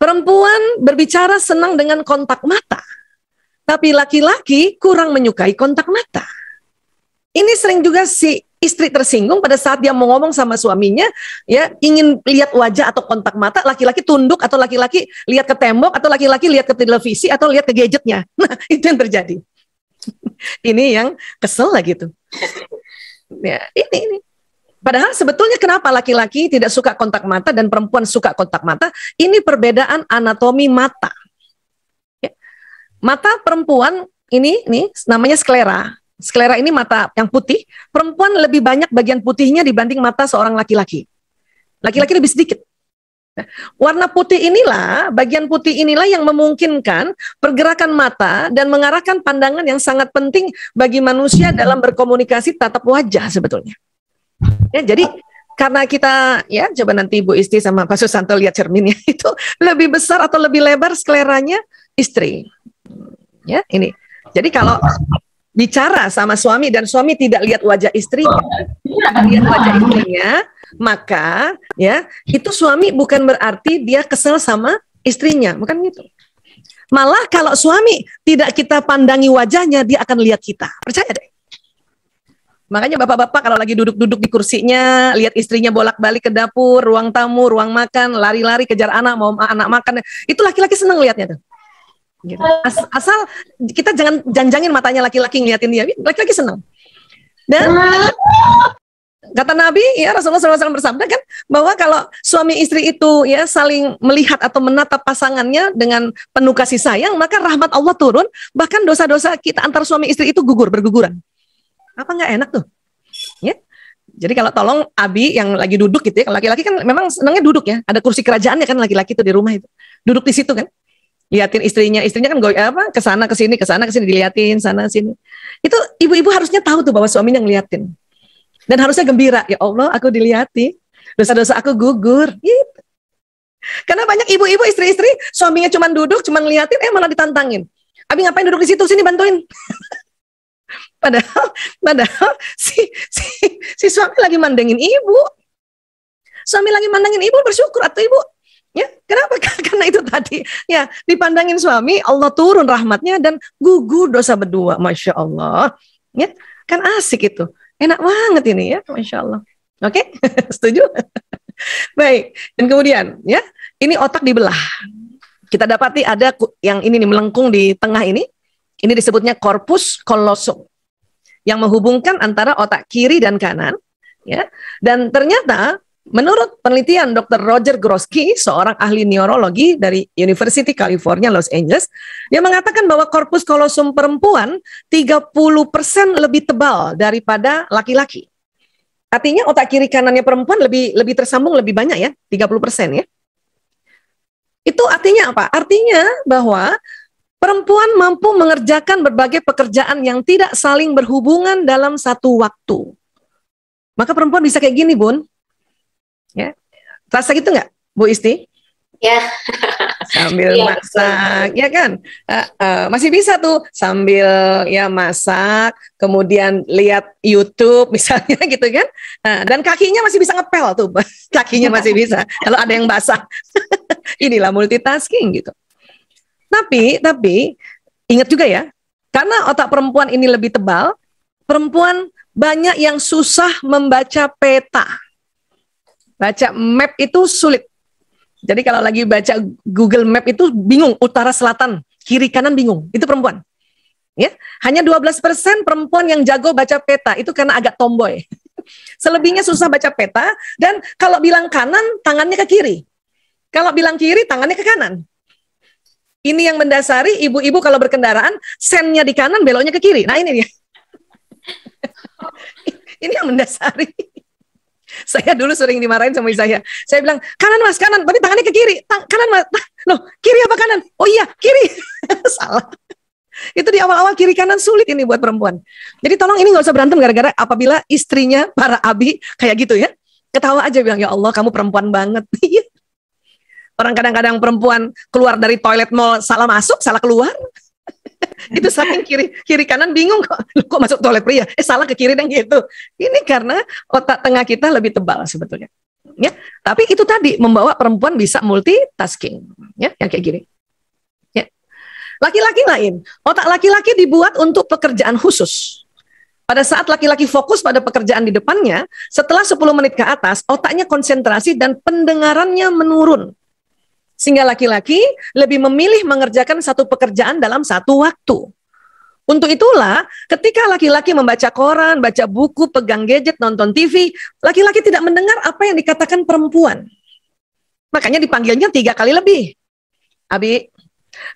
Perempuan berbicara senang dengan kontak mata, tapi laki-laki kurang menyukai kontak mata. Ini sering juga si istri tersinggung pada saat dia mau ngomong sama suaminya, ya ingin lihat wajah atau kontak mata, laki-laki tunduk atau laki-laki lihat ke tembok atau laki-laki lihat ke televisi atau lihat ke gadgetnya. Nah, itu yang terjadi. ini yang kesel lah gitu. ya, ini ini Padahal sebetulnya kenapa laki-laki tidak suka kontak mata dan perempuan suka kontak mata? Ini perbedaan anatomi mata. Ya. Mata perempuan ini nih namanya sklera. Sklera ini mata yang putih. Perempuan lebih banyak bagian putihnya dibanding mata seorang laki-laki. Laki-laki lebih sedikit. Ya. warna putih inilah, bagian putih inilah yang memungkinkan pergerakan mata dan mengarahkan pandangan yang sangat penting bagi manusia dalam berkomunikasi tatap wajah sebetulnya. Ya, jadi karena kita ya coba nanti Bu Isti sama Pak Susanto lihat cerminnya itu lebih besar atau lebih lebar skleranya istri. Ya, ini. Jadi kalau bicara sama suami dan suami tidak lihat wajah istri tidak lihat wajah istrinya, maka ya itu suami bukan berarti dia kesel sama istrinya, bukan gitu. Malah kalau suami tidak kita pandangi wajahnya, dia akan lihat kita. Percaya deh. Makanya bapak-bapak kalau lagi duduk-duduk di kursinya, lihat istrinya bolak-balik ke dapur, ruang tamu, ruang makan, lari-lari kejar anak, mau anak makan, itu laki-laki seneng lihatnya tuh. Gitu. As asal kita jangan janjangin matanya laki-laki ngeliatin dia, iya, laki-laki seneng. Dan kata Nabi, ya Rasulullah SAW bersabda kan bahwa kalau suami istri itu ya saling melihat atau menatap pasangannya dengan penuh kasih sayang, maka rahmat Allah turun, bahkan dosa-dosa kita antar suami istri itu gugur berguguran. Apa nggak enak tuh? Ya. Jadi kalau tolong Abi yang lagi duduk gitu ya, laki-laki kan memang senangnya duduk ya. Ada kursi kerajaannya kan laki-laki itu di rumah itu. Duduk di situ kan. Liatin istrinya, istrinya kan gue eh, apa Kesana, kesini, kesana, kesini diliatin, sana sini. Itu ibu-ibu harusnya tahu tuh bahwa suaminya ngeliatin. Dan harusnya gembira, ya Allah aku diliati, Dosa-dosa aku gugur. Gitu. Karena banyak ibu-ibu istri-istri suaminya cuma duduk, cuma ngeliatin, eh malah ditantangin. Abi ngapain duduk di situ? Sini bantuin. Padahal, padahal si, si, si suami lagi mandengin ibu. Suami lagi mandangin ibu bersyukur atau ibu Ya, kenapa? Karena itu tadi ya dipandangin suami, Allah turun rahmatnya dan gugur dosa berdua, masya Allah. Ya, kan asik itu, enak banget ini ya, masya Allah. Oke, setuju. Baik, dan kemudian ya, ini otak dibelah. Kita dapati ada yang ini nih melengkung di tengah ini, ini disebutnya corpus callosum yang menghubungkan antara otak kiri dan kanan. Ya, dan ternyata menurut penelitian Dr. Roger Grosky, seorang ahli neurologi dari University California Los Angeles, dia mengatakan bahwa korpus kolosum perempuan 30% lebih tebal daripada laki-laki. Artinya otak kiri kanannya perempuan lebih lebih tersambung lebih banyak ya, 30% ya. Itu artinya apa? Artinya bahwa Perempuan mampu mengerjakan berbagai pekerjaan yang tidak saling berhubungan dalam satu waktu. Maka perempuan bisa kayak gini, Bun. Ya. Rasa gitu nggak, Bu Isti? Ya. sambil ya, masak, betul. ya kan? Uh, uh, masih bisa tuh sambil ya masak, kemudian lihat YouTube misalnya gitu kan? Uh, dan kakinya masih bisa ngepel tuh, kakinya masih bisa. Kalau ada yang basah, inilah multitasking gitu. Tapi tapi ingat juga ya, karena otak perempuan ini lebih tebal, perempuan banyak yang susah membaca peta. Baca map itu sulit. Jadi kalau lagi baca Google Map itu bingung utara selatan, kiri kanan bingung. Itu perempuan. Ya, hanya 12% perempuan yang jago baca peta itu karena agak tomboy. Selebihnya susah baca peta dan kalau bilang kanan tangannya ke kiri. Kalau bilang kiri tangannya ke kanan. Ini yang mendasari ibu-ibu kalau berkendaraan sennya di kanan, beloknya ke kiri. Nah ini dia. ini yang mendasari. Saya dulu sering dimarahin sama saya. Saya bilang, kanan mas, kanan. Tapi tangannya ke kiri. Tang kanan mas. Loh, kiri apa kanan? Oh iya, kiri. Salah. Itu di awal-awal kiri kanan sulit ini buat perempuan. Jadi tolong ini nggak usah berantem gara-gara apabila istrinya para abi kayak gitu ya. Ketawa aja bilang, ya Allah kamu perempuan banget. Iya. Orang kadang-kadang perempuan keluar dari toilet mau salah masuk, salah keluar. itu saking kiri kiri kanan bingung kok kok masuk toilet pria eh salah ke kiri dan gitu ini karena otak tengah kita lebih tebal sebetulnya ya tapi itu tadi membawa perempuan bisa multitasking ya yang kayak gini ya laki-laki lain otak laki-laki dibuat untuk pekerjaan khusus pada saat laki-laki fokus pada pekerjaan di depannya, setelah 10 menit ke atas, otaknya konsentrasi dan pendengarannya menurun. Sehingga laki-laki lebih memilih mengerjakan satu pekerjaan dalam satu waktu. Untuk itulah, ketika laki-laki membaca koran, baca buku, pegang gadget, nonton TV, laki-laki tidak mendengar apa yang dikatakan perempuan. Makanya dipanggilnya tiga kali lebih. Abi,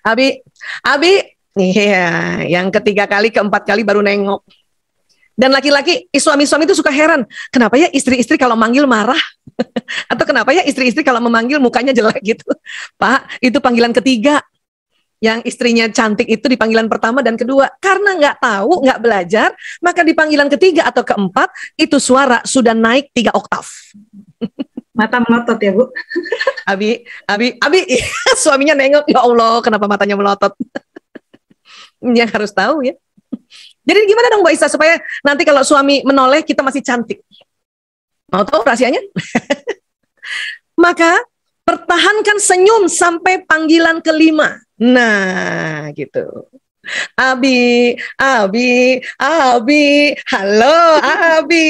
Abi, Abi, nih iya, yang ketiga kali, keempat kali baru nengok. Dan laki-laki, suami-suami itu suka heran, kenapa ya istri-istri kalau manggil marah? Atau kenapa ya istri-istri kalau memanggil mukanya jelek gitu? Pak, itu panggilan ketiga. Yang istrinya cantik itu di panggilan pertama dan kedua. Karena nggak tahu, nggak belajar, maka di panggilan ketiga atau keempat, itu suara sudah naik tiga oktav. Mata melotot ya, Bu? Abi, Abi, Abi, suaminya nengok, ya Allah, kenapa matanya melotot? yang harus tahu ya. Jadi gimana dong Mbak Isa supaya nanti kalau suami menoleh kita masih cantik? Mau tahu rahasianya? Maka pertahankan senyum sampai panggilan kelima. Nah, gitu. Abi, Abi, Abi, halo Abi,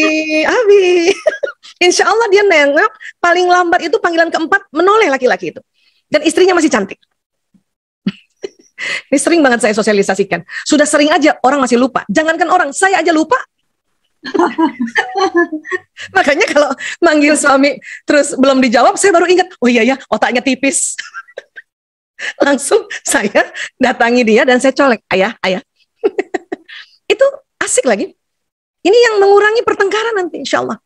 Abi. Insya Allah dia nengok, paling lambat itu panggilan keempat menoleh laki-laki itu. Dan istrinya masih cantik. Ini sering banget saya sosialisasikan. Sudah sering aja orang masih lupa. Jangankan orang, saya aja lupa. Makanya kalau manggil suami terus belum dijawab, saya baru ingat, oh iya ya, otaknya tipis. Langsung saya datangi dia dan saya colek, ayah, ayah. Itu asik lagi. Ini yang mengurangi pertengkaran nanti, insya Allah.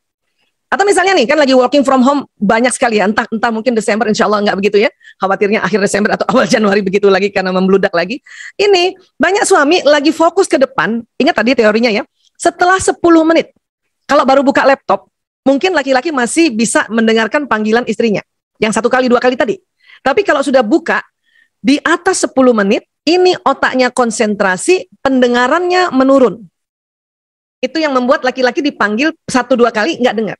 Atau misalnya nih, kan lagi working from home banyak sekali ya, entah, entah mungkin Desember insya Allah nggak begitu ya khawatirnya akhir Desember atau awal Januari begitu lagi karena membludak lagi. Ini banyak suami lagi fokus ke depan. Ingat tadi teorinya ya. Setelah 10 menit kalau baru buka laptop, mungkin laki-laki masih bisa mendengarkan panggilan istrinya. Yang satu kali, dua kali tadi. Tapi kalau sudah buka, di atas 10 menit, ini otaknya konsentrasi, pendengarannya menurun. Itu yang membuat laki-laki dipanggil satu dua kali nggak dengar.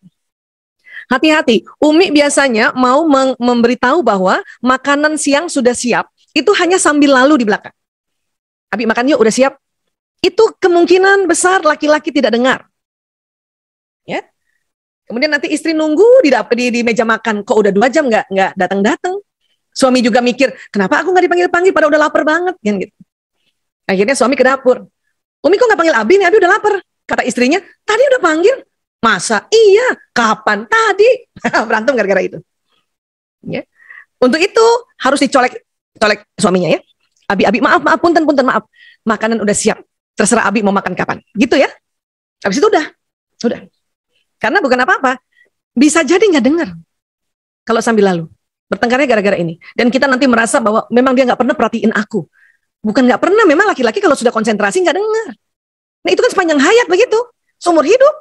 Hati-hati, Umi biasanya mau memberitahu bahwa makanan siang sudah siap, itu hanya sambil lalu di belakang. Abi makan yuk, udah siap. Itu kemungkinan besar laki-laki tidak dengar. Ya. Kemudian nanti istri nunggu di, di, di meja makan, kok udah dua jam nggak nggak datang datang. Suami juga mikir, kenapa aku nggak dipanggil panggil, padahal udah lapar banget kan gitu. Akhirnya suami ke dapur. Umi kok nggak panggil Abi nih, Abi udah lapar. Kata istrinya, tadi udah panggil, Masa iya? Kapan tadi? Berantem gara-gara itu. Ya. Untuk itu harus dicolek colek suaminya ya. Abi, Abi, maaf, maaf, punten, punten, maaf. Makanan udah siap. Terserah Abi mau makan kapan. Gitu ya. Habis itu udah. Udah. Karena bukan apa-apa. Bisa jadi nggak dengar. Kalau sambil lalu. Bertengkarnya gara-gara ini. Dan kita nanti merasa bahwa memang dia nggak pernah perhatiin aku. Bukan nggak pernah, memang laki-laki kalau sudah konsentrasi nggak dengar. Nah itu kan sepanjang hayat begitu. Seumur hidup.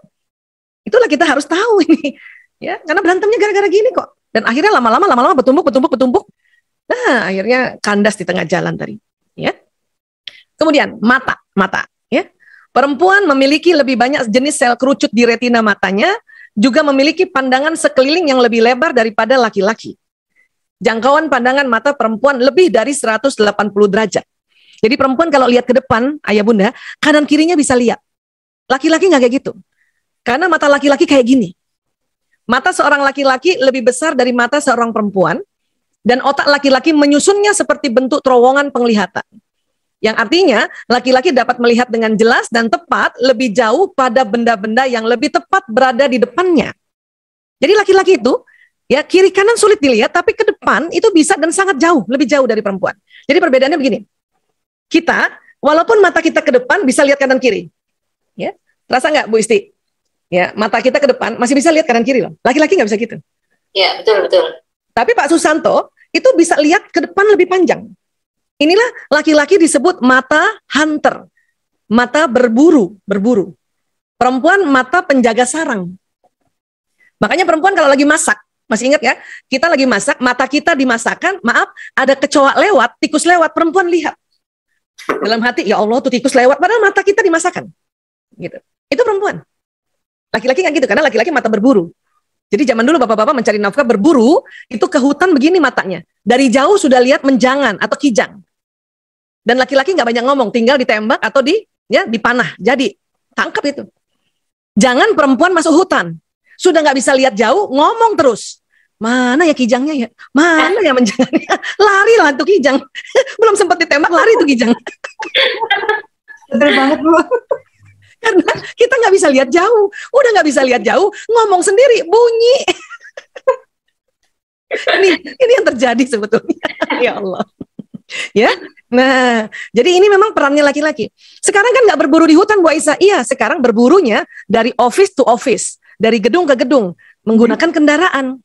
Itulah kita harus tahu ini. Ya, karena berantemnya gara-gara gini kok. Dan akhirnya lama-lama lama-lama bertumpuk bertumpuk bertumpuk. Nah, akhirnya kandas di tengah jalan tadi, ya. Kemudian mata, mata, ya. Perempuan memiliki lebih banyak jenis sel kerucut di retina matanya, juga memiliki pandangan sekeliling yang lebih lebar daripada laki-laki. Jangkauan pandangan mata perempuan lebih dari 180 derajat. Jadi perempuan kalau lihat ke depan, ayah bunda, kanan kirinya bisa lihat. Laki-laki nggak kayak gitu. Karena mata laki-laki kayak gini. Mata seorang laki-laki lebih besar dari mata seorang perempuan dan otak laki-laki menyusunnya seperti bentuk terowongan penglihatan. Yang artinya laki-laki dapat melihat dengan jelas dan tepat lebih jauh pada benda-benda yang lebih tepat berada di depannya. Jadi laki-laki itu ya kiri kanan sulit dilihat tapi ke depan itu bisa dan sangat jauh, lebih jauh dari perempuan. Jadi perbedaannya begini. Kita walaupun mata kita ke depan bisa lihat kanan kiri. Ya. Rasa nggak Bu Isti? ya mata kita ke depan masih bisa lihat kanan kiri loh. Laki-laki nggak bisa gitu. Ya betul betul. Tapi Pak Susanto itu bisa lihat ke depan lebih panjang. Inilah laki-laki disebut mata hunter, mata berburu, berburu. Perempuan mata penjaga sarang. Makanya perempuan kalau lagi masak, masih ingat ya? Kita lagi masak, mata kita dimasakan, maaf, ada kecoa lewat, tikus lewat, perempuan lihat. Dalam hati, ya Allah tuh tikus lewat, padahal mata kita dimasakan. Gitu. Itu perempuan. Laki-laki nggak gitu karena laki-laki mata berburu. Jadi zaman dulu bapak-bapak mencari nafkah berburu itu ke hutan begini matanya. Dari jauh sudah lihat menjangan atau kijang. Dan laki-laki nggak banyak ngomong, tinggal ditembak atau di ya dipanah. Jadi tangkap itu. Jangan perempuan masuk hutan. Sudah nggak bisa lihat jauh, ngomong terus. Mana ya kijangnya ya? Mana ya menjangannya? Lari lah tuh kijang. Belum sempat ditembak lari tuh kijang. Betul banget Bu karena kita nggak bisa lihat jauh udah nggak bisa lihat jauh ngomong sendiri bunyi ini ini yang terjadi sebetulnya ya Allah ya nah jadi ini memang perannya laki-laki sekarang kan nggak berburu di hutan Bu Aisyah iya sekarang berburunya dari office to office dari gedung ke gedung menggunakan kendaraan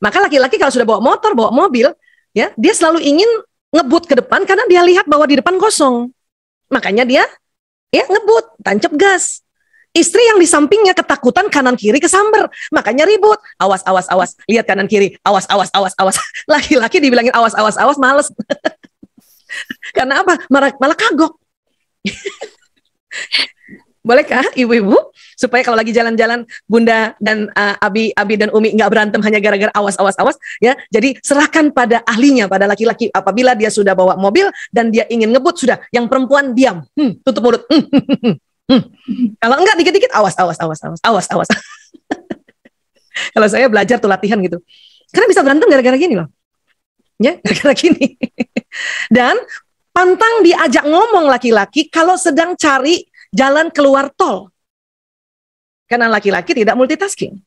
maka laki-laki kalau sudah bawa motor bawa mobil ya dia selalu ingin ngebut ke depan karena dia lihat bahwa di depan kosong makanya dia ya ngebut, tancap gas. Istri yang di sampingnya ketakutan kanan kiri kesamber, makanya ribut. Awas awas awas, lihat kanan kiri. Awas awas awas awas. Laki-laki dibilangin awas awas awas males. Karena apa? Malah, malah kagok. Bolehkah ibu-ibu? supaya kalau lagi jalan-jalan Bunda dan uh, Abi Abi dan Umi nggak berantem hanya gara-gara awas awas awas ya. Jadi serahkan pada ahlinya pada laki-laki apabila dia sudah bawa mobil dan dia ingin ngebut sudah yang perempuan diam. Hmm, tutup mulut. Hmm, hmm, hmm. Hmm. Kalau enggak dikit-dikit awas awas awas awas awas awas. Kalau saya belajar tuh latihan gitu. Karena bisa berantem gara-gara gini loh. Ya, gara-gara gini. Dan pantang diajak ngomong laki-laki kalau sedang cari jalan keluar tol. Karena laki-laki tidak multitasking.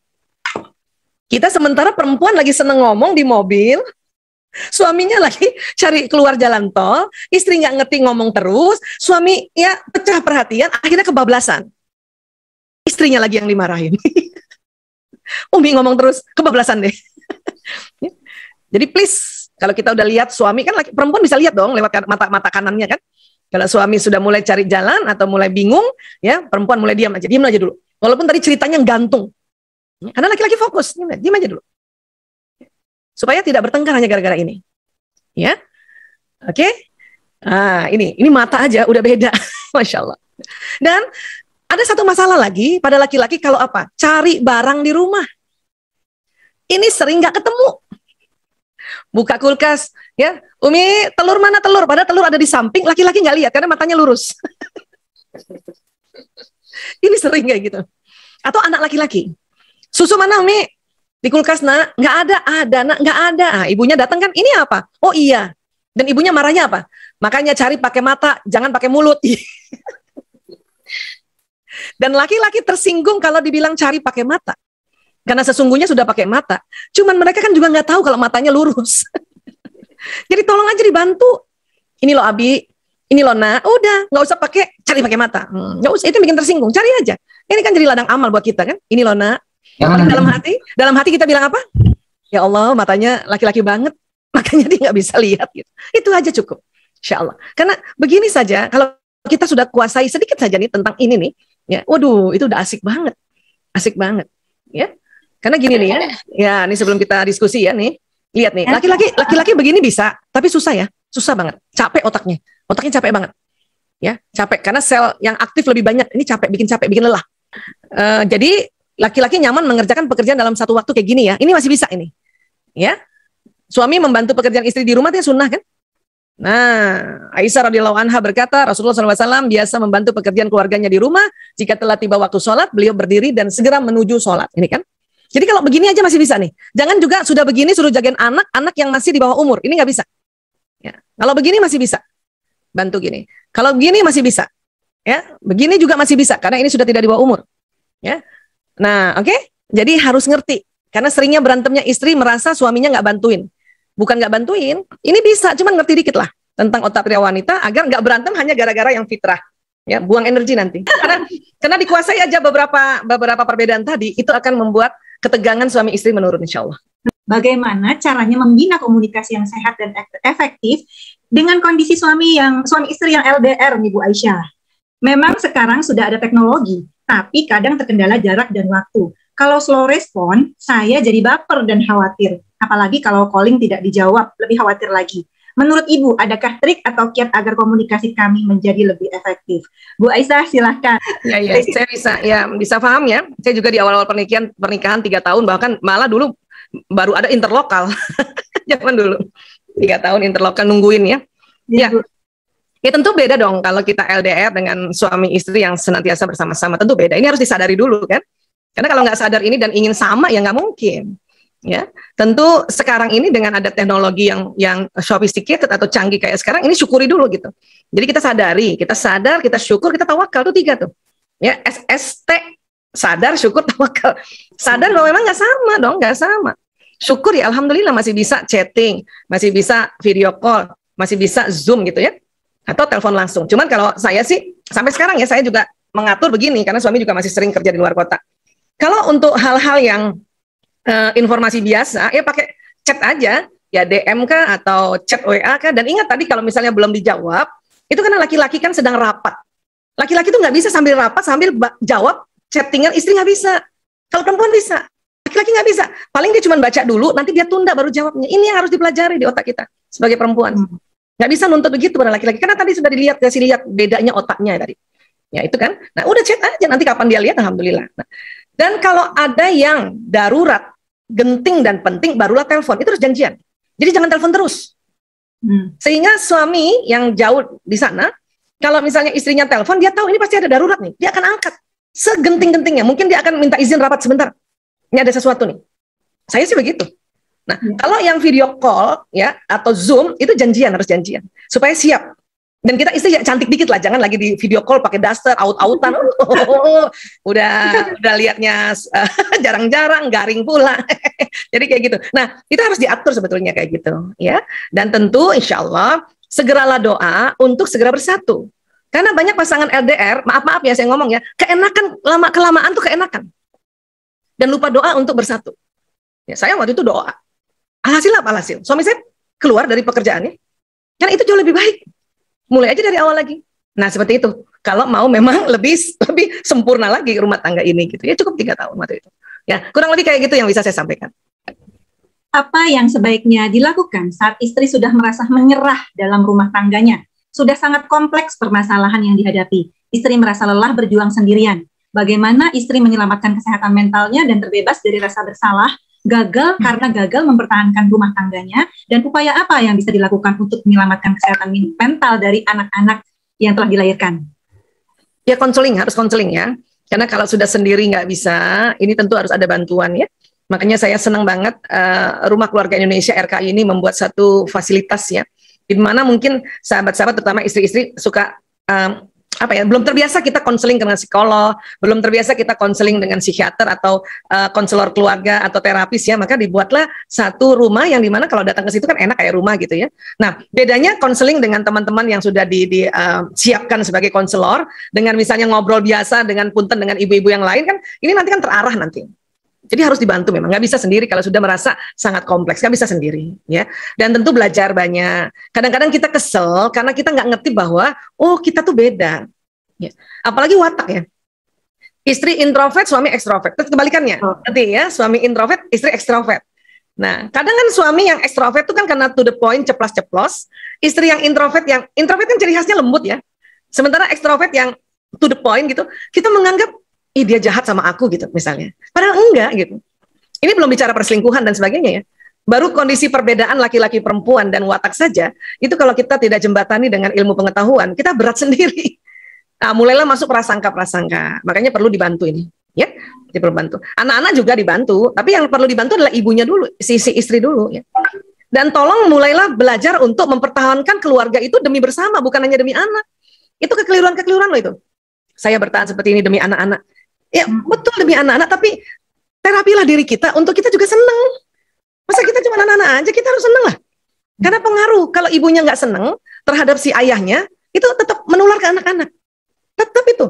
Kita sementara perempuan lagi seneng ngomong di mobil, suaminya lagi cari keluar jalan tol, istri nggak ngerti ngomong terus, suami ya pecah perhatian, akhirnya kebablasan. Istrinya lagi yang dimarahin. Umi ngomong terus, kebablasan deh. Jadi please, kalau kita udah lihat suami kan laki, perempuan bisa lihat dong lewat kan, mata mata kanannya kan. Kalau suami sudah mulai cari jalan atau mulai bingung, ya perempuan mulai diam aja, diam aja dulu. Walaupun tadi ceritanya gantung. Hmm. Karena laki-laki fokus, diam aja dulu. Supaya tidak bertengkar hanya gara-gara ini. Ya. Oke. Okay? Ah, ini ini mata aja udah beda. Masya Allah. Dan ada satu masalah lagi pada laki-laki kalau apa? Cari barang di rumah. Ini sering gak ketemu. Buka kulkas, ya. Umi, telur mana telur? Padahal telur ada di samping, laki-laki nggak lihat karena matanya lurus. ini sering kayak gitu. Atau anak laki-laki. Susu mana Mi? Di kulkas nak, nggak ada, ada nak, nggak ada. Nah, ibunya datang kan, ini apa? Oh iya. Dan ibunya marahnya apa? Makanya cari pakai mata, jangan pakai mulut. Dan laki-laki tersinggung kalau dibilang cari pakai mata. Karena sesungguhnya sudah pakai mata. Cuman mereka kan juga nggak tahu kalau matanya lurus. Jadi tolong aja dibantu. Ini loh Abi, ini loh nak udah nggak usah pakai cari pakai mata hmm, nggak hmm, usah itu bikin tersinggung cari aja ini kan jadi ladang amal buat kita kan ini loh nak ya, dalam hati dalam hati kita bilang apa ya Allah matanya laki-laki banget makanya dia nggak bisa lihat gitu itu aja cukup Insya Allah karena begini saja kalau kita sudah kuasai sedikit saja nih tentang ini nih ya waduh itu udah asik banget asik banget ya karena gini nih ya ya ini sebelum kita diskusi ya nih lihat nih laki-laki laki-laki begini bisa tapi susah ya susah banget, capek otaknya, otaknya capek banget, ya capek karena sel yang aktif lebih banyak, ini capek, bikin capek, bikin lelah. Uh, jadi laki-laki nyaman mengerjakan pekerjaan dalam satu waktu kayak gini ya, ini masih bisa ini, ya. Suami membantu pekerjaan istri di rumah dia ya sunnah kan? Nah, Aisyah radhiyallahu anha berkata, Rasulullah SAW biasa membantu pekerjaan keluarganya di rumah. Jika telah tiba waktu sholat, beliau berdiri dan segera menuju sholat. Ini kan? Jadi kalau begini aja masih bisa nih. Jangan juga sudah begini suruh jagain anak, anak yang masih di bawah umur. Ini nggak bisa. Ya. Kalau begini masih bisa. Bantu gini. Kalau begini masih bisa. Ya, begini juga masih bisa karena ini sudah tidak di bawah umur. Ya. Nah, oke. Okay? Jadi harus ngerti karena seringnya berantemnya istri merasa suaminya nggak bantuin. Bukan nggak bantuin, ini bisa, cuman ngerti dikit lah tentang otak pria wanita agar nggak berantem hanya gara-gara yang fitrah. Ya, buang energi nanti. Karena, karena dikuasai aja beberapa beberapa perbedaan tadi itu akan membuat ketegangan suami istri menurun insya Allah bagaimana caranya membina komunikasi yang sehat dan e-, efektif dengan kondisi suami yang suami istri yang LDR nih Bu Aisyah. Memang sekarang sudah ada teknologi, tapi kadang terkendala jarak dan waktu. Kalau slow respon, saya jadi baper dan khawatir. Apalagi kalau calling tidak dijawab, lebih khawatir lagi. Menurut Ibu, adakah trik atau kiat agar komunikasi kami menjadi lebih efektif? Bu Aisyah, silahkan. Ya, ya, saya bisa, ya bisa paham ya. Saya juga di awal-awal pernikahan, pernikahan tiga tahun, bahkan malah dulu baru ada interlokal zaman dulu tiga tahun interlokal nungguin ya iya, ya, ya. Ya tentu beda dong kalau kita LDR dengan suami istri yang senantiasa bersama-sama. Tentu beda. Ini harus disadari dulu kan. Karena kalau nggak sadar ini dan ingin sama ya nggak mungkin. Ya, tentu sekarang ini dengan ada teknologi yang yang sophisticated atau canggih kayak sekarang ini syukuri dulu gitu. Jadi kita sadari, kita sadar, kita syukur, kita tawakal itu tiga tuh. Ya, SST sadar syukur tawakal sadar bahwa memang nggak sama dong nggak sama syukur ya alhamdulillah masih bisa chatting masih bisa video call masih bisa zoom gitu ya atau telepon langsung cuman kalau saya sih sampai sekarang ya saya juga mengatur begini karena suami juga masih sering kerja di luar kota kalau untuk hal-hal yang uh, informasi biasa ya pakai chat aja ya DM kah atau chat WA kah dan ingat tadi kalau misalnya belum dijawab itu karena laki-laki kan sedang rapat laki-laki tuh nggak bisa sambil rapat sambil jawab chattingan istri nggak bisa. Kalau perempuan bisa, laki-laki nggak bisa. Paling dia cuma baca dulu, nanti dia tunda baru jawabnya. Ini yang harus dipelajari di otak kita sebagai perempuan. Hmm. Nggak bisa nuntut begitu pada laki-laki. Karena tadi sudah dilihat, kasih lihat bedanya otaknya tadi. Ya itu kan. Nah udah chat aja nanti kapan dia lihat, alhamdulillah. Nah, dan kalau ada yang darurat, genting dan penting, barulah telepon. Itu harus janjian. Jadi jangan telepon terus. Hmm. Sehingga suami yang jauh di sana, kalau misalnya istrinya telepon, dia tahu ini pasti ada darurat nih. Dia akan angkat segenting-gentingnya. Mungkin dia akan minta izin rapat sebentar. Ini ada sesuatu nih. Saya sih begitu. Nah, hmm. kalau yang video call ya atau Zoom itu janjian harus janjian supaya siap. Dan kita istri ya cantik dikit lah, jangan lagi di video call pakai daster out-outan. Oh, udah udah liatnya eh, jarang-jarang garing pula. Jadi kayak gitu. Nah, itu harus diatur sebetulnya kayak gitu ya. Dan tentu insyaallah segeralah doa untuk segera bersatu. Karena banyak pasangan LDR, maaf-maaf ya saya ngomong ya, keenakan lama kelamaan tuh keenakan. Dan lupa doa untuk bersatu. Ya, saya waktu itu doa. Alhasil apa alhasil? Suami saya keluar dari pekerjaannya. Karena itu jauh lebih baik. Mulai aja dari awal lagi. Nah, seperti itu. Kalau mau memang lebih lebih sempurna lagi rumah tangga ini gitu. Ya cukup tiga tahun waktu itu. Ya, kurang lebih kayak gitu yang bisa saya sampaikan apa yang sebaiknya dilakukan saat istri sudah merasa menyerah dalam rumah tangganya sudah sangat kompleks permasalahan yang dihadapi. Istri merasa lelah berjuang sendirian. Bagaimana istri menyelamatkan kesehatan mentalnya dan terbebas dari rasa bersalah, gagal karena gagal mempertahankan rumah tangganya, dan upaya apa yang bisa dilakukan untuk menyelamatkan kesehatan mental dari anak-anak yang telah dilahirkan? Ya, konseling, harus konseling ya. Karena kalau sudah sendiri nggak bisa, ini tentu harus ada bantuan ya. Makanya saya senang banget uh, Rumah Keluarga Indonesia RKI ini membuat satu fasilitas ya di mana mungkin sahabat-sahabat terutama istri-istri suka um, apa ya belum terbiasa kita konseling dengan psikolog, belum terbiasa kita konseling dengan psikiater atau ehm, konselor keluarga atau terapis ya, maka dibuatlah satu rumah yang dimana kalau datang ke situ kan enak kayak rumah gitu ya. Nah bedanya konseling dengan teman-teman yang sudah disiapkan di, uh, sebagai konselor dengan misalnya ngobrol biasa dengan punten dengan ibu-ibu yang lain kan ini nanti kan terarah nanti. Jadi harus dibantu memang, nggak bisa sendiri kalau sudah merasa sangat kompleks, nggak bisa sendiri, ya. Dan tentu belajar banyak. Kadang-kadang kita kesel karena kita nggak ngerti bahwa oh kita tuh beda, ya. Apalagi watak ya. Istri introvert, suami ekstrovert. Terus kebalikannya, oh. nanti ya suami introvert, istri ekstrovert. Nah, kadang kan suami yang ekstrovert itu kan karena to the point, ceplos-ceplos. Istri yang introvert, yang introvert kan ciri khasnya lembut ya. Sementara ekstrovert yang to the point gitu, kita menganggap ih dia jahat sama aku gitu misalnya. Padahal enggak gitu. Ini belum bicara perselingkuhan dan sebagainya ya. Baru kondisi perbedaan laki-laki perempuan dan watak saja, itu kalau kita tidak jembatani dengan ilmu pengetahuan, kita berat sendiri. Nah, mulailah masuk prasangka-prasangka. Makanya perlu dibantu ini, ya. diperbantu. perlu bantu. Anak-anak juga dibantu, tapi yang perlu dibantu adalah ibunya dulu, si, istri dulu ya. Dan tolong mulailah belajar untuk mempertahankan keluarga itu demi bersama, bukan hanya demi anak. Itu kekeliruan-kekeliruan loh itu. Saya bertahan seperti ini demi anak-anak ya hmm. betul demi anak-anak tapi terapilah diri kita untuk kita juga seneng masa kita cuma anak-anak aja kita harus seneng lah karena pengaruh kalau ibunya nggak seneng terhadap si ayahnya itu tetap menular ke anak-anak tetap itu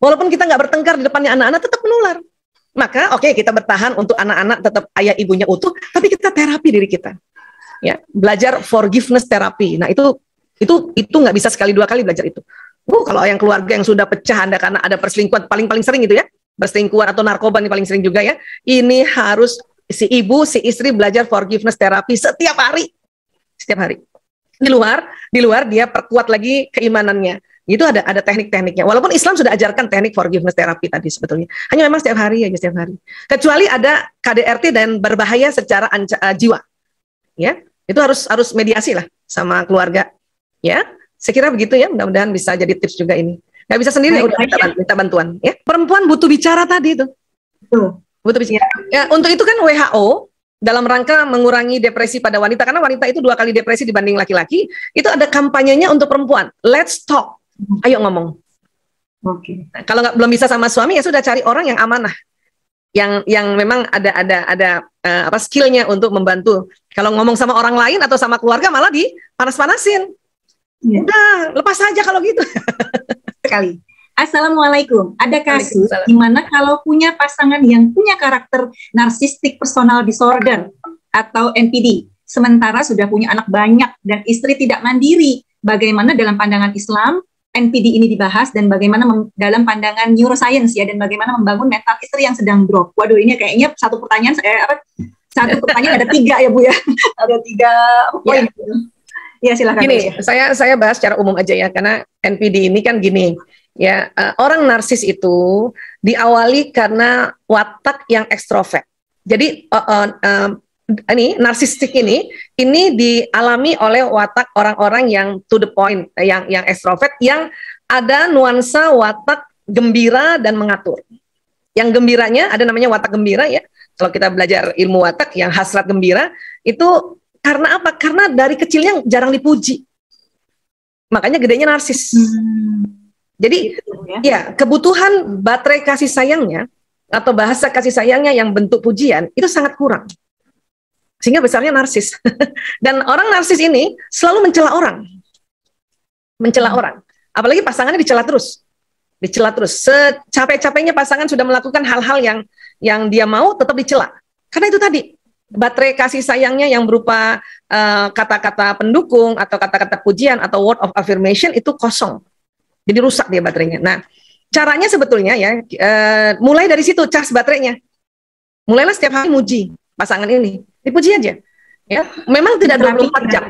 walaupun kita nggak bertengkar di depannya anak-anak tetap menular maka oke okay, kita bertahan untuk anak-anak tetap ayah ibunya utuh tapi kita terapi diri kita ya belajar forgiveness terapi nah itu itu itu nggak bisa sekali dua kali belajar itu uh kalau yang keluarga yang sudah pecah anda karena ada perselingkuhan paling paling sering itu ya berselingkuhan atau narkoba nih paling sering juga ya. Ini harus si ibu, si istri belajar forgiveness terapi setiap hari. Setiap hari. Di luar, di luar dia perkuat lagi keimanannya. Itu ada ada teknik-tekniknya. Walaupun Islam sudah ajarkan teknik forgiveness terapi tadi sebetulnya. Hanya memang setiap hari aja setiap hari. Kecuali ada KDRT dan berbahaya secara anca, uh, jiwa. Ya. Itu harus harus mediasi lah sama keluarga. Ya. sekira begitu ya, mudah-mudahan bisa jadi tips juga ini nggak bisa sendiri udah minta, minta bantuan ya perempuan butuh bicara tadi itu Betul. butuh bicara ya. untuk itu kan WHO dalam rangka mengurangi depresi pada wanita karena wanita itu dua kali depresi dibanding laki-laki itu ada kampanyenya untuk perempuan let's talk hmm. ayo ngomong oke okay. Nah, kalau nggak belum bisa sama suami ya sudah cari orang yang amanah yang yang memang ada ada ada uh, apa skillnya untuk membantu kalau ngomong sama orang lain atau sama keluarga malah panas panasin yeah. udah lepas aja kalau gitu sekali. Assalamualaikum. Ada kasus di mana kalau punya pasangan yang punya karakter narsistik personal disorder atau NPD, sementara sudah punya anak banyak dan istri tidak mandiri, bagaimana dalam pandangan Islam NPD ini dibahas dan bagaimana dalam pandangan neuroscience ya dan bagaimana membangun mental istri yang sedang drop. Waduh ini kayaknya satu pertanyaan eh, apa satu pertanyaan ada tiga ya bu ya ada tiga poin. Ya. Ya silahkan. Gini, ya. saya saya bahas secara umum aja ya karena NPD ini kan gini. Ya, uh, orang narsis itu diawali karena watak yang ekstrovert. Jadi uh, uh, uh, ini narsistik ini ini dialami oleh watak orang-orang yang to the point yang yang ekstrovert yang ada nuansa watak gembira dan mengatur. Yang gembiranya ada namanya watak gembira ya. Kalau kita belajar ilmu watak yang hasrat gembira itu karena apa? Karena dari kecilnya jarang dipuji. Makanya gedenya narsis. Hmm. Jadi gitu, ya. ya, kebutuhan baterai kasih sayangnya atau bahasa kasih sayangnya yang bentuk pujian itu sangat kurang. Sehingga besarnya narsis. Dan orang narsis ini selalu mencela orang. Mencela hmm. orang. Apalagi pasangannya dicela terus. Dicela terus. Secapek-capeknya pasangan sudah melakukan hal-hal yang yang dia mau tetap dicela. Karena itu tadi baterai kasih sayangnya yang berupa eh, kata-kata uh, pendukung atau kata-kata pujian atau word of affirmation itu kosong. Jadi rusak dia baterainya. Nah, caranya sebetulnya ya uh, mulai dari situ cas baterainya. Mulailah setiap hari muji pasangan ini. Dipuji aja. Ya, memang tidak 24 jam.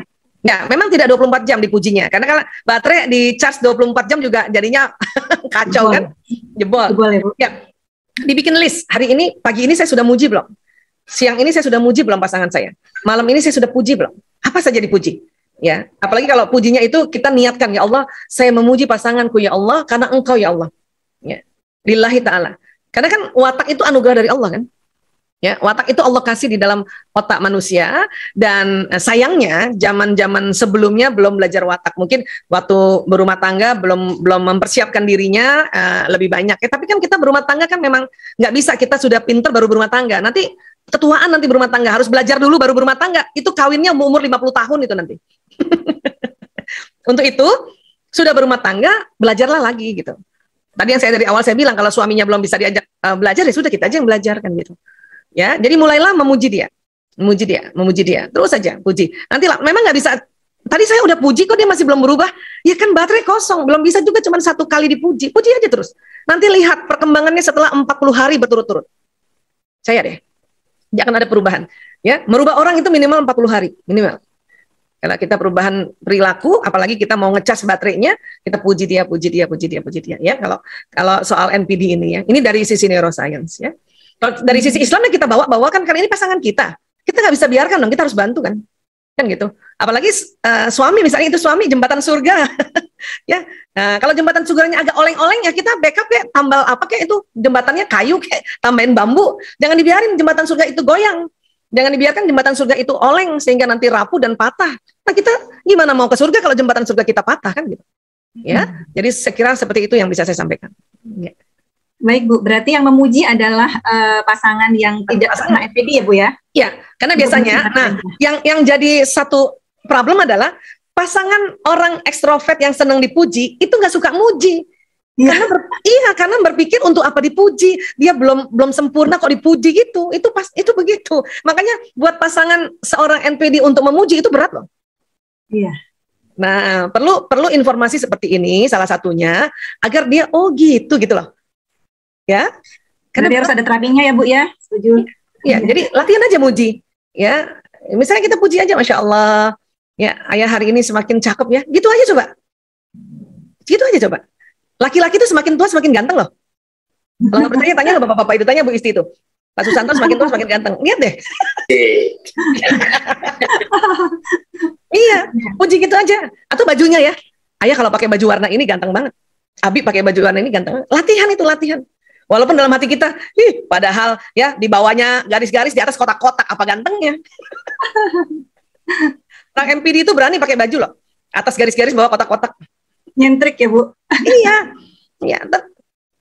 Ya, memang tidak 24 jam dipujinya. Karena kalau baterai di charge 24 jam juga jadinya kacau Jebol. kan? Jebol. Jebol ya, ya. Dibikin list. Hari ini pagi ini saya sudah muji belum? Siang ini saya sudah muji belum pasangan saya? Malam ini saya sudah puji belum? Apa saja dipuji? Ya, apalagi kalau pujinya itu kita niatkan ya Allah, saya memuji pasanganku ya Allah karena Engkau ya Allah. Ya. Lillahi taala. Karena kan watak itu anugerah dari Allah kan? Ya, watak itu Allah kasih di dalam otak manusia dan eh, sayangnya zaman-zaman sebelumnya belum belajar watak. Mungkin waktu berumah tangga belum belum mempersiapkan dirinya uh, lebih banyak. Ya, tapi kan kita berumah tangga kan memang nggak bisa kita sudah pinter baru berumah tangga. Nanti ketuaan nanti berumah tangga harus belajar dulu baru berumah tangga itu kawinnya umur 50 tahun itu nanti untuk itu sudah berumah tangga belajarlah lagi gitu tadi yang saya dari awal saya bilang kalau suaminya belum bisa diajak uh, belajar ya sudah kita aja yang belajar kan gitu ya jadi mulailah memuji dia memuji dia memuji dia terus saja puji nanti lah memang nggak bisa tadi saya udah puji kok dia masih belum berubah ya kan baterai kosong belum bisa juga cuma satu kali dipuji puji aja terus nanti lihat perkembangannya setelah 40 hari berturut-turut saya deh tidak akan ada perubahan. Ya, merubah orang itu minimal 40 hari, minimal. Karena kita perubahan perilaku, apalagi kita mau ngecas baterainya, kita puji dia, puji dia, puji dia, puji dia. Ya, kalau kalau soal NPD ini ya, ini dari sisi neuroscience ya. Kalau dari sisi Islam kita bawa bawa kan karena ini pasangan kita. Kita nggak bisa biarkan dong, kita harus bantu kan kan gitu. Apalagi uh, suami misalnya itu suami jembatan surga, ya. Nah, kalau jembatan surganya agak oleng-oleng ya kita backup ya tambal apa kayak itu jembatannya kayu kayak tambahin bambu. Jangan dibiarin jembatan surga itu goyang. Jangan dibiarkan jembatan surga itu oleng sehingga nanti rapuh dan patah. Nah kita gimana mau ke surga kalau jembatan surga kita patah kan gitu. Ya, hmm. jadi sekira seperti itu yang bisa saya sampaikan. Ya. Baik Bu, berarti yang memuji adalah uh, pasangan yang tidak pasangan. pernah FPD e ya Bu ya? Iya, karena biasanya, nah yang yang jadi satu problem adalah pasangan orang ekstrovert yang senang dipuji itu nggak suka muji. Ya. Karena ber, iya, karena berpikir untuk apa dipuji, dia belum belum sempurna kok dipuji gitu. Itu pas itu begitu. Makanya buat pasangan seorang NPD untuk memuji itu berat loh. Iya. Nah, perlu perlu informasi seperti ini salah satunya agar dia oh gitu gitu loh ya. Karena harus ada terapinya ya Bu ya, setuju. Ya, jadi latihan aja muji, ya. Misalnya kita puji aja, masya Allah, ya ayah hari ini semakin cakep ya, gitu aja coba. Gitu aja coba. Laki-laki itu semakin tua semakin ganteng loh. Kalau nggak percaya tanya loh bapak-bapak itu, tanya Bu Isti itu. Pak Susanto semakin tua semakin ganteng. Lihat deh. iya, puji gitu aja. Atau bajunya ya. Ayah kalau pakai baju warna ini ganteng banget. Abi pakai baju warna ini ganteng. Latihan itu latihan. Walaupun dalam hati kita, ih, padahal ya di bawahnya garis-garis di atas kotak-kotak apa gantengnya. Orang MPD itu berani pakai baju loh. Atas garis-garis bawah kotak-kotak. Nyentrik ya, Bu. iya. Ya,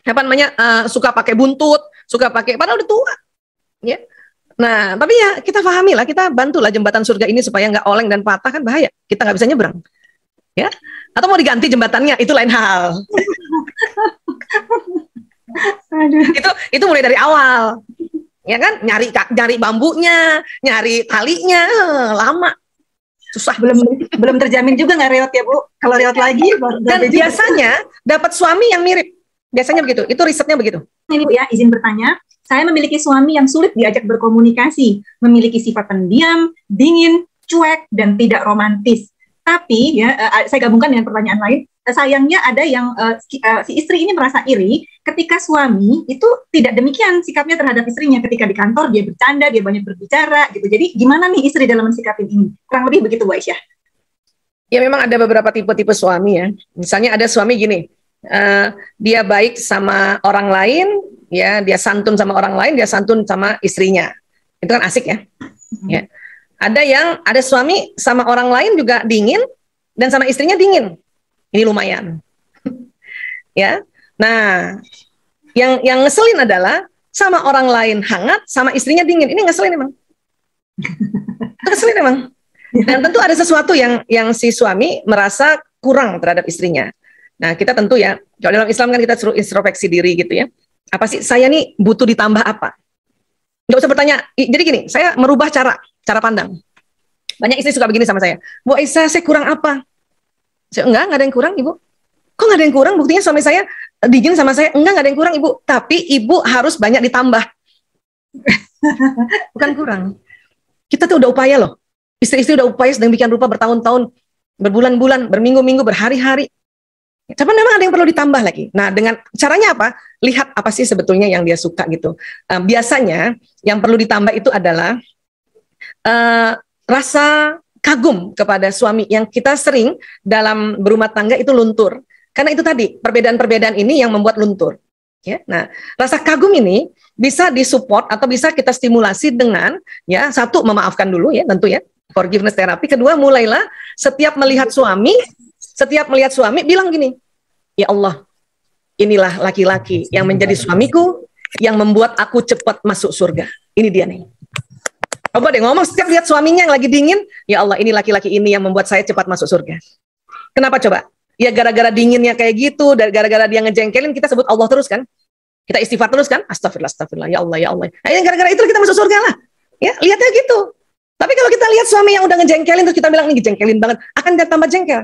apa namanya? Uh, suka pakai buntut, suka pakai padahal udah tua. Ya. Nah, tapi ya kita pahami lah, kita bantulah jembatan surga ini supaya nggak oleng dan patah kan bahaya. Kita nggak bisa nyebrang. Ya. Atau mau diganti jembatannya, itu lain hal. Aduh. Itu itu mulai dari awal. Ya kan nyari nyari bambunya, nyari talinya, eh, lama. Susah. Belum belum terjamin juga nggak reot ya, Bu. Kalau reot lagi dan biasanya dapat suami yang mirip. Biasanya begitu. Itu risetnya begitu. Ini Bu ya, izin bertanya. Saya memiliki suami yang sulit diajak berkomunikasi, memiliki sifat pendiam, dingin, cuek, dan tidak romantis. Tapi ya, eh, eh, saya gabungkan dengan pertanyaan lain, sayangnya ada yang uh, si, istri ini merasa iri ketika suami itu tidak demikian sikapnya terhadap istrinya ketika di kantor dia bercanda dia banyak berbicara gitu jadi gimana nih istri dalam mensikapi ini kurang lebih begitu Bu Aisyah ya memang ada beberapa tipe-tipe suami ya misalnya ada suami gini uh, dia baik sama orang lain ya dia santun sama orang lain dia santun sama istrinya itu kan asik ya hmm. ya ada yang ada suami sama orang lain juga dingin dan sama istrinya dingin ini lumayan. ya. Nah, yang yang ngeselin adalah sama orang lain hangat, sama istrinya dingin. Ini ngeselin emang. ngeselin emang. Dan tentu ada sesuatu yang yang si suami merasa kurang terhadap istrinya. Nah, kita tentu ya, kalau dalam Islam kan kita suruh introspeksi diri gitu ya. Apa sih saya nih butuh ditambah apa? Enggak usah bertanya. Jadi gini, saya merubah cara cara pandang. Banyak istri suka begini sama saya. Bu Isa, saya kurang apa? enggak enggak ada yang kurang ibu kok enggak ada yang kurang buktinya suami saya dijin eh, sama saya enggak nggak ada yang kurang ibu tapi ibu harus banyak ditambah bukan kurang kita tuh udah upaya loh istri-istri udah upaya sedang bikin rupa bertahun-tahun berbulan-bulan berminggu-minggu berhari-hari tapi memang ada yang perlu ditambah lagi. Nah, dengan caranya apa? Lihat apa sih sebetulnya yang dia suka gitu. Um, biasanya yang perlu ditambah itu adalah uh, rasa kagum kepada suami yang kita sering dalam berumah tangga itu luntur. Karena itu tadi, perbedaan-perbedaan ini yang membuat luntur. Ya, nah, rasa kagum ini bisa disupport atau bisa kita stimulasi dengan ya satu memaafkan dulu ya tentu ya forgiveness therapy. Kedua mulailah setiap melihat suami, setiap melihat suami bilang gini, ya Allah, inilah laki-laki yang menjadi suamiku yang membuat aku cepat masuk surga. Ini dia nih. Coba deh ngomong setiap lihat suaminya yang lagi dingin, ya Allah ini laki-laki ini yang membuat saya cepat masuk surga. Kenapa coba? Ya gara-gara dinginnya kayak gitu, dan gara-gara dia ngejengkelin kita sebut Allah terus kan? Kita istighfar terus kan? Astagfirullah, astagfirullah, ya Allah, ya Allah. Nah, yang gara-gara itu kita masuk surga lah. Ya, lihatnya gitu. Tapi kalau kita lihat suami yang udah ngejengkelin terus kita bilang ini ngejengkelin banget, akan dia tambah jengkel.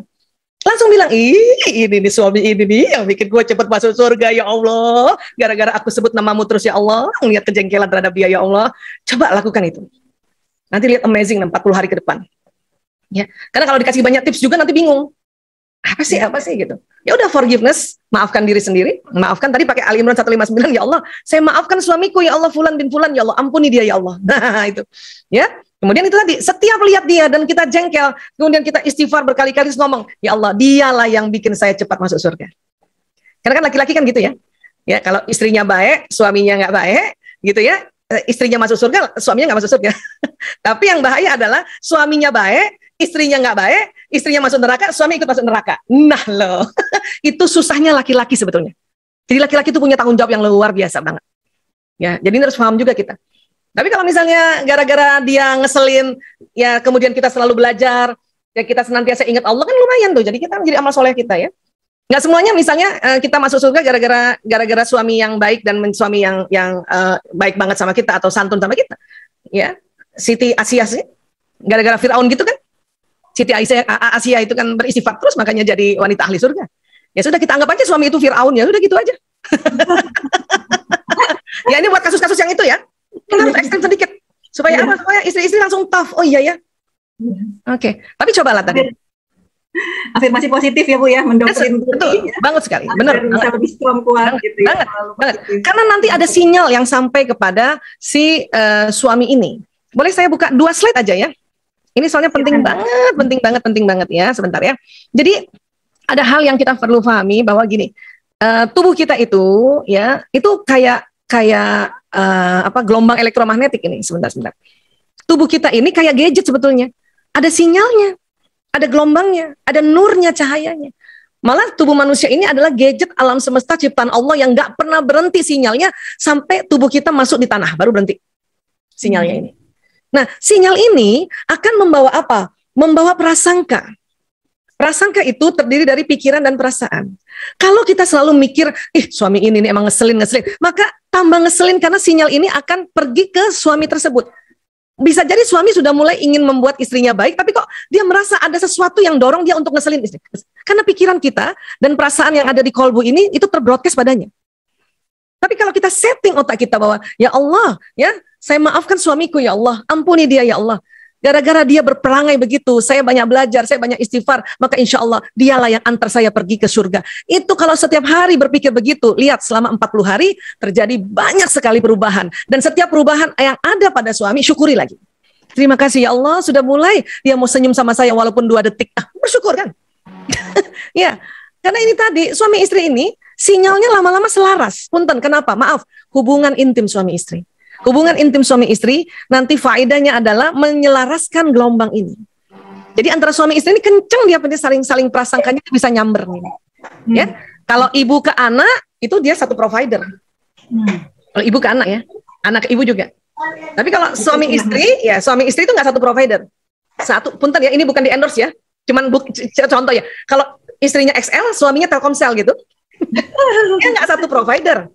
Langsung bilang, ih ini nih suami ini nih yang bikin gue cepet masuk surga ya Allah. Gara-gara aku sebut namamu terus ya Allah, ngeliat kejengkelan terhadap dia ya Allah. Coba lakukan itu. Nanti lihat amazing 40 hari ke depan. Ya, karena kalau dikasih banyak tips juga nanti bingung. Apa sih iya. apa sih gitu. Ya udah forgiveness, maafkan diri sendiri, maafkan tadi pakai Al Imran 159 ya Allah, saya maafkan suamiku ya Allah fulan bin fulan ya Allah, ampuni dia ya Allah. Nah, itu. Ya, Kemudian itu tadi, setiap lihat dia dan kita jengkel, kemudian kita istighfar berkali-kali ngomong, ya Allah, dialah yang bikin saya cepat masuk surga. Karena kan laki-laki kan gitu ya. Ya, kalau istrinya baik, suaminya nggak baik, gitu ya. Eh, istrinya masuk surga, suaminya nggak masuk surga. Tapi yang bahaya adalah suaminya baik, istrinya nggak baik, istrinya masuk neraka, suami ikut masuk neraka. Nah loh, itu susahnya laki-laki sebetulnya. Jadi laki-laki itu punya tanggung jawab yang luar biasa banget. Ya, jadi harus paham juga kita. Tapi kalau misalnya gara-gara dia ngeselin, ya kemudian kita selalu belajar, ya kita senantiasa ingat Allah kan lumayan tuh. Jadi kita menjadi amal soleh kita ya nggak semuanya misalnya uh, kita masuk surga gara-gara gara-gara suami yang baik dan suami yang yang uh, baik banget sama kita atau santun sama kita ya Siti Asia sih gara-gara Firaun gitu kan Siti Asia, Asia itu kan beristighfar terus makanya jadi wanita ahli surga ya sudah kita anggap aja suami itu Firaun ya sudah gitu aja ya ini buat kasus-kasus yang itu ya kita harus ekstrim sedikit supaya apa supaya istri-istri langsung tough oh iya ya Oke, okay. tapi cobalah tadi afirmasi positif ya Bu ya, mendoktrin betul, ya. banget sekali. Benar. Bisa lebih strong kuat banget, gitu ya. Banget, Karena nanti ada sinyal yang sampai kepada si uh, suami ini. Boleh saya buka dua slide aja ya? Ini soalnya iya, penting ya, banget, penting banget, penting banget ya, sebentar ya. Jadi ada hal yang kita perlu pahami bahwa gini, uh, tubuh kita itu ya, itu kayak kayak uh, apa gelombang elektromagnetik ini sebentar sebentar. Tubuh kita ini kayak gadget sebetulnya. Ada sinyalnya ada gelombangnya, ada nurnya cahayanya. Malah tubuh manusia ini adalah gadget alam semesta ciptaan Allah yang nggak pernah berhenti sinyalnya sampai tubuh kita masuk di tanah baru berhenti sinyalnya hmm. ini. Nah, sinyal ini akan membawa apa? Membawa prasangka. Prasangka itu terdiri dari pikiran dan perasaan. Kalau kita selalu mikir, ih suami ini, ini emang ngeselin ngeselin, maka tambah ngeselin karena sinyal ini akan pergi ke suami tersebut bisa jadi suami sudah mulai ingin membuat istrinya baik, tapi kok dia merasa ada sesuatu yang dorong dia untuk ngeselin istri. Karena pikiran kita dan perasaan yang ada di kolbu ini itu terbroadcast padanya. Tapi kalau kita setting otak kita bahwa ya Allah, ya saya maafkan suamiku ya Allah, ampuni dia ya Allah. Gara-gara dia berperangai begitu, saya banyak belajar, saya banyak istighfar, maka insya Allah dialah yang antar saya pergi ke surga. Itu kalau setiap hari berpikir begitu, lihat selama 40 hari terjadi banyak sekali perubahan. Dan setiap perubahan yang ada pada suami, syukuri lagi. Terima kasih ya Allah sudah mulai dia mau senyum sama saya walaupun dua detik. Ah, bersyukur kan? ya, karena ini tadi suami istri ini sinyalnya lama-lama selaras. Punten, kenapa? Maaf, hubungan intim suami istri. Hubungan intim suami istri nanti faedahnya adalah menyelaraskan gelombang ini. Jadi antara suami istri ini kenceng dia punya saling-saling prasangkanya bisa nyamber nih. Hmm. Ya. Kalau ibu ke anak itu dia satu provider. Hmm. Kalau ibu ke anak ya, anak ke ibu juga. Tapi kalau suami istri, ya suami istri itu enggak satu provider. Satu, punten ya, ini bukan di endorse ya. Cuman bu, contoh ya, kalau istrinya XL, suaminya Telkomsel gitu. dia nggak satu provider.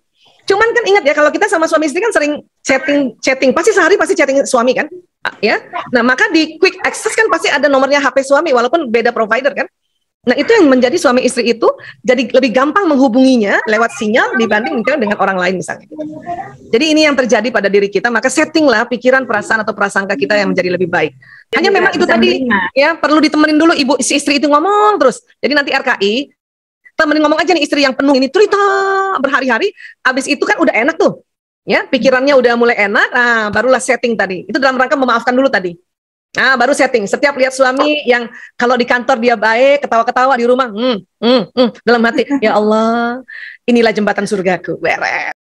Cuman kan ingat ya, kalau kita sama suami istri kan sering chatting chatting pasti sehari pasti chatting suami kan ah, ya nah maka di quick access kan pasti ada nomornya HP suami walaupun beda provider kan nah itu yang menjadi suami istri itu jadi lebih gampang menghubunginya lewat sinyal dibanding misalnya dengan orang lain misalnya jadi ini yang terjadi pada diri kita maka settinglah pikiran perasaan atau prasangka kita yang menjadi lebih baik hanya memang itu tadi ya perlu ditemenin dulu ibu si istri itu ngomong terus jadi nanti RKI temenin ngomong aja nih istri yang penuh ini cerita berhari-hari abis itu kan udah enak tuh ya pikirannya udah mulai enak, nah, barulah setting tadi. Itu dalam rangka memaafkan dulu tadi. Nah, baru setting. Setiap lihat suami yang kalau di kantor dia baik, ketawa-ketawa di rumah, hmm, hmm, hmm, dalam hati, ya Allah, inilah jembatan surgaku. Beres.